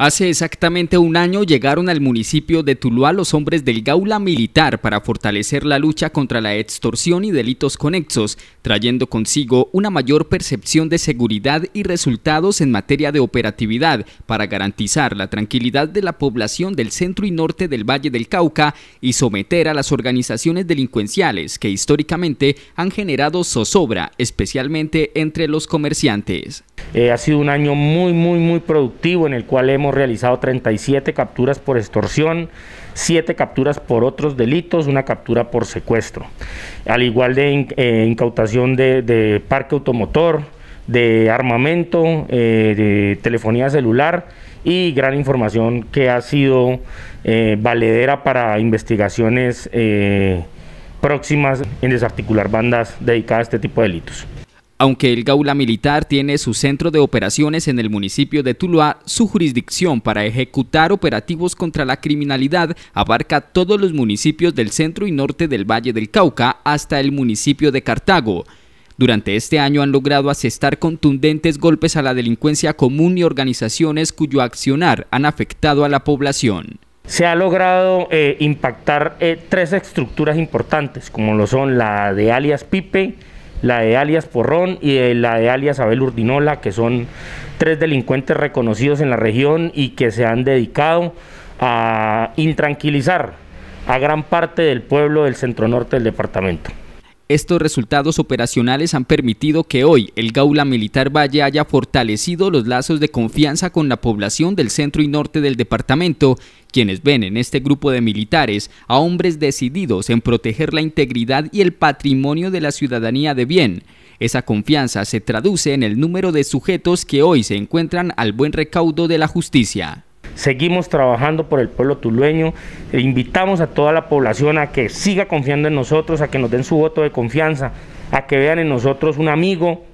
Hace exactamente un año llegaron al municipio de Tuluá los hombres del Gaula Militar para fortalecer la lucha contra la extorsión y delitos conexos, trayendo consigo una mayor percepción de seguridad y resultados en materia de operatividad para garantizar la tranquilidad de la población del centro y norte del Valle del Cauca y someter a las organizaciones delincuenciales que históricamente han generado zozobra, especialmente entre los comerciantes. Eh, ha sido un año muy, muy, muy productivo en el cual hemos realizado 37 capturas por extorsión, 7 capturas por otros delitos, una captura por secuestro. Al igual de eh, incautación de, parque automotor, de armamento, eh, de telefonía celular y gran información que ha sido eh, valedera para investigaciones próximas en desarticular bandas dedicadas a este tipo de delitos. Aunque el Gaula Militar tiene su centro de operaciones en el municipio de Tuluá, su jurisdicción para ejecutar operativos contra la criminalidad abarca todos los municipios del centro y norte del Valle del Cauca hasta el municipio de Cartago. Durante este año han logrado asestar contundentes golpes a la delincuencia común y organizaciones cuyo accionar han afectado a la población se ha logrado eh, impactar eh, tres estructuras importantes, como lo son la de alias Pipe, la de alias Porrón y eh, la de alias Abel Urdinola, que son tres delincuentes reconocidos en la región y que se han dedicado a intranquilizar a gran parte del pueblo del centro norte del departamento. Estos resultados operacionales han permitido que hoy el Gaula Militar Valle haya fortalecido los lazos de confianza con la población del centro y norte del departamento, quienes ven en este grupo de militares a hombres decididos en proteger la integridad y el patrimonio de la ciudadanía de bien. Esa confianza se traduce en el número de sujetos que hoy se encuentran al buen recaudo de la justicia. Seguimos trabajando por el pueblo tulueño. E invitamos a toda la población a que siga confiando en nosotros, a que nos den su voto de confianza, a que vean en nosotros un amigo,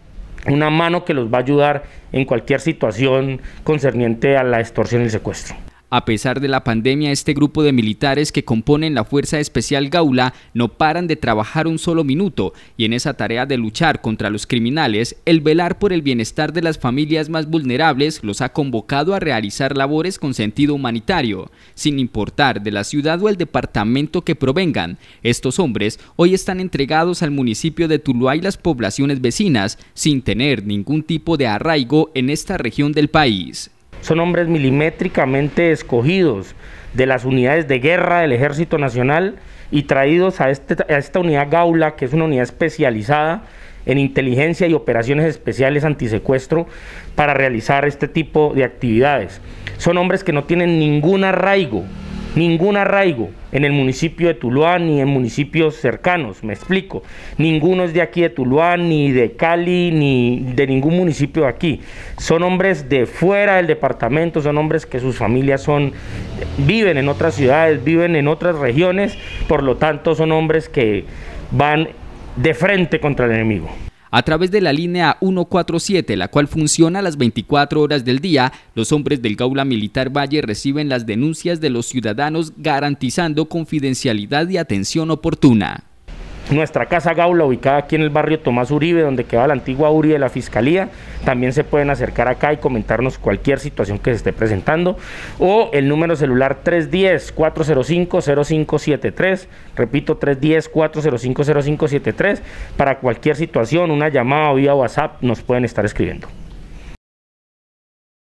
una mano que los va a ayudar en cualquier situación concerniente a la extorsión y el secuestro. A pesar de la pandemia, este grupo de militares que componen la Fuerza Especial Gaula no paran de trabajar un solo minuto y en esa tarea de luchar contra los criminales, el velar por el bienestar de las familias más vulnerables los ha convocado a realizar labores con sentido humanitario, sin importar de la ciudad o el departamento que provengan. Estos hombres hoy están entregados al municipio de Tuluá y las poblaciones vecinas sin tener ningún tipo de arraigo en esta región del país son hombres milimétricamente escogidos de las unidades de guerra del Ejército Nacional y traídos este, a, esta unidad Gaula, que es una unidad especializada en inteligencia y operaciones especiales antisecuestro para realizar este tipo de actividades. Son hombres que no tienen ningún arraigo ningún arraigo en el municipio de Tuluán ni en municipios cercanos, me explico. Ninguno es de aquí de Tuluán, ni de Cali, ni de ningún municipio de aquí. Son hombres de fuera del departamento, son hombres que sus familias son, viven en otras ciudades, viven en otras regiones, por lo tanto son hombres que van de frente contra el enemigo. A través de la línea 147, la cual funciona las 24 horas del día, los hombres del Gaula Militar Valle reciben las denuncias de los ciudadanos garantizando confidencialidad y atención oportuna. Nuestra casa Gaula, ubicada aquí en el barrio Tomás Uribe, donde queda la antigua URI de la Fiscalía, también se pueden acercar acá y comentarnos cualquier situación que se esté presentando. O el número celular 310-405-0573, repito, 310-405-0573, para cualquier situación, una llamada o vía WhatsApp nos pueden estar escribiendo.